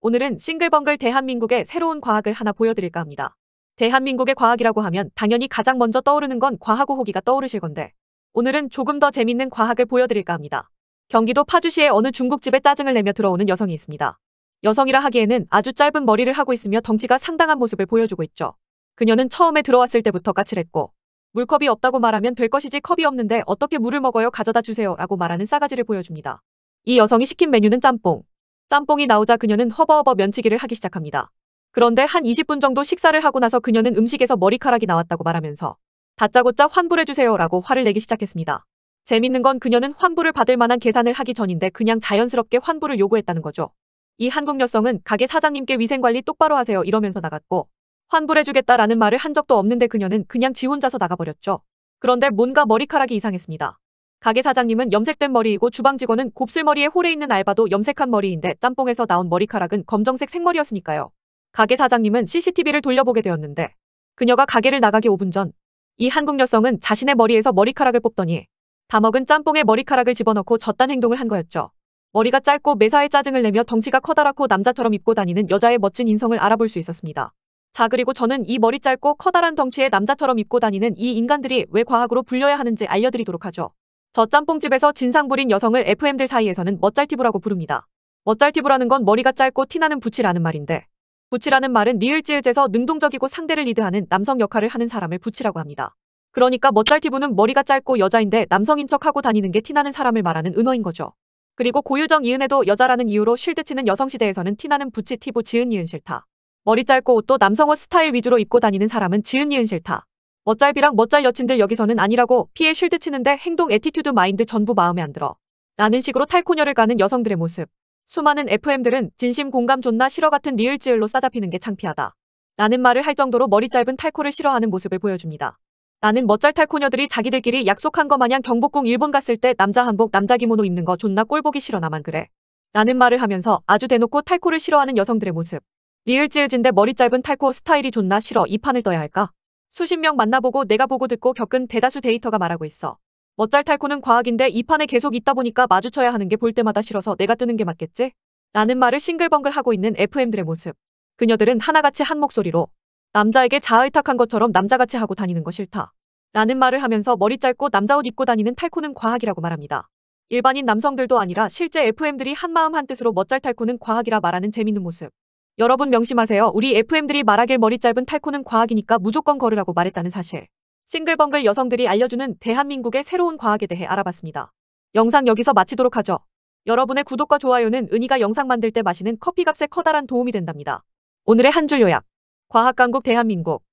오늘은 싱글벙글 대한민국의 새로운 과학을 하나 보여드릴까 합니다. 대한민국의 과학이라고 하면 당연히 가장 먼저 떠오르는 건 과학호호기가 떠오르실 건데 오늘은 조금 더 재밌는 과학을 보여드릴까 합니다. 경기도 파주시의 어느 중국집에 짜증을 내며 들어오는 여성이 있습니다. 여성이라 하기에는 아주 짧은 머리를 하고 있으며 덩치가 상당한 모습을 보여주고 있죠. 그녀는 처음에 들어왔을 때부터 까칠했고 물컵이 없다고 말하면 될 것이지 컵이 없는데 어떻게 물을 먹어요 가져다 주세요 라고 말하는 싸가지를 보여줍니다. 이 여성이 시킨 메뉴는 짬뽕, 짬뽕이 나오자 그녀는 허버허버 면치기를 하기 시작합니다. 그런데 한 20분 정도 식사를 하고 나서 그녀는 음식에서 머리카락이 나왔다고 말하면서 다짜고짜 환불해주세요 라고 화를 내기 시작했습니다. 재밌는 건 그녀는 환불을 받을 만한 계산을 하기 전인데 그냥 자연스럽게 환불을 요구했다는 거죠. 이 한국 여성은 가게 사장님께 위생관리 똑바로 하세요 이러면서 나갔고 환불해주겠다라는 말을 한 적도 없는데 그녀는 그냥 지 혼자서 나가버렸죠. 그런데 뭔가 머리카락이 이상했습니다. 가게 사장님은 염색된 머리이고 주방 직원은 곱슬머리에 홀에 있는 알바도 염색한 머리인데 짬뽕에서 나온 머리카락은 검정색 생머리였으니까요. 가게 사장님은 CCTV를 돌려보게 되었는데 그녀가 가게를 나가기 5분 전 이 한국 여성은 자신의 머리에서 머리카락을 뽑더니 다 먹은 짬뽕에 머리카락을 집어넣고 젖단 행동을 한 거였죠. 머리가 짧고 매사에 짜증을 내며 덩치가 커다랗고 남자처럼 입고 다니는 여자의 멋진 인성을 알아볼 수 있었습니다. 자 그리고 저는 이 머리 짧고 커다란 덩치에 남자처럼 입고 다니는 이 인간들이 왜 과학으로 불려야 하는지 알려드리도록 하죠. 저 짬뽕집에서 진상 부린 여성을 FM들 사이에서는 멋잘티브라고 부릅니다. 멋잘티브라는 건 머리가 짧고 티나는 부치라는 말인데 부치라는 말은 니을지을제서 능동적이고 상대를 리드하는 남성 역할을 하는 사람을 부치라고 합니다. 그러니까 멋잘티브는 머리가 짧고 여자인데 남성인 척하고 다니는 게 티나는 사람을 말하는 은어인 거죠. 그리고 고유정 이은에도 여자라는 이유로 쉴드치는 여성시대에서는 티나는 부치 티부 지은 이은 싫다. 머리 짧고 옷도 남성옷 스타일 위주로 입고 다니는 사람은 지은 이은 싫다. 멋잘비랑멋잘 여친들 여기서는 아니라고 피해 쉴드 치는데 행동 에티튜드 마인드 전부 마음에 안 들어. 라는 식으로 탈코녀를 가는 여성들의 모습. 수많은 FM들은 진심 공감 존나 싫어 같은 리을지을로 싸잡히는 게 창피하다. 라는 말을 할 정도로 머리 짧은 탈코를 싫어하는 모습을 보여줍니다. 나는 멋잘 탈코녀들이 자기들끼리 약속한 거 마냥 경복궁 일본 갔을 때 남자 한복 남자 기모노 입는 거 존나 꼴보기 싫어 나만 그래. 라는 말을 하면서 아주 대놓고 탈코를 싫어하는 여성들의 모습. 리을지을진데 머리 짧은 탈코 스타일이 존나 싫어 이 판을 떠야 할까? 수십 명 만나보고 내가 보고 듣고 겪은 대다수 데이터가 말하고 있어. 멋잘탈코는 과학인데 이 판에 계속 있다 보니까 마주쳐야 하는 게 볼 때마다 싫어서 내가 뜨는 게 맞겠지? 라는 말을 싱글벙글 하고 있는 FM들의 모습. 그녀들은 하나같이 한 목소리로 남자에게 자의탁한 아 것처럼 남자같이 하고 다니는 거 싫다. 라는 말을 하면서 머리 짧고 남자옷 입고 다니는 탈코는 과학이라고 말합니다. 일반인 남성들도 아니라 실제 FM들이 한마음 한뜻으로 멋잘탈코는 과학이라 말하는 재밌는 모습. 여러분 명심하세요. 우리 FM들이 말하길 머리 짧은 탈코는 과학이니까 무조건 걸으라고 말했다는 사실. 싱글벙글 여성들이 알려주는 대한민국의 새로운 과학에 대해 알아봤습니다. 영상 여기서 마치도록 하죠. 여러분의 구독과 좋아요는 은희가 영상 만들 때 마시는 커피값에 커다란 도움이 된답니다. 오늘의 한 줄 요약. 과학강국 대한민국.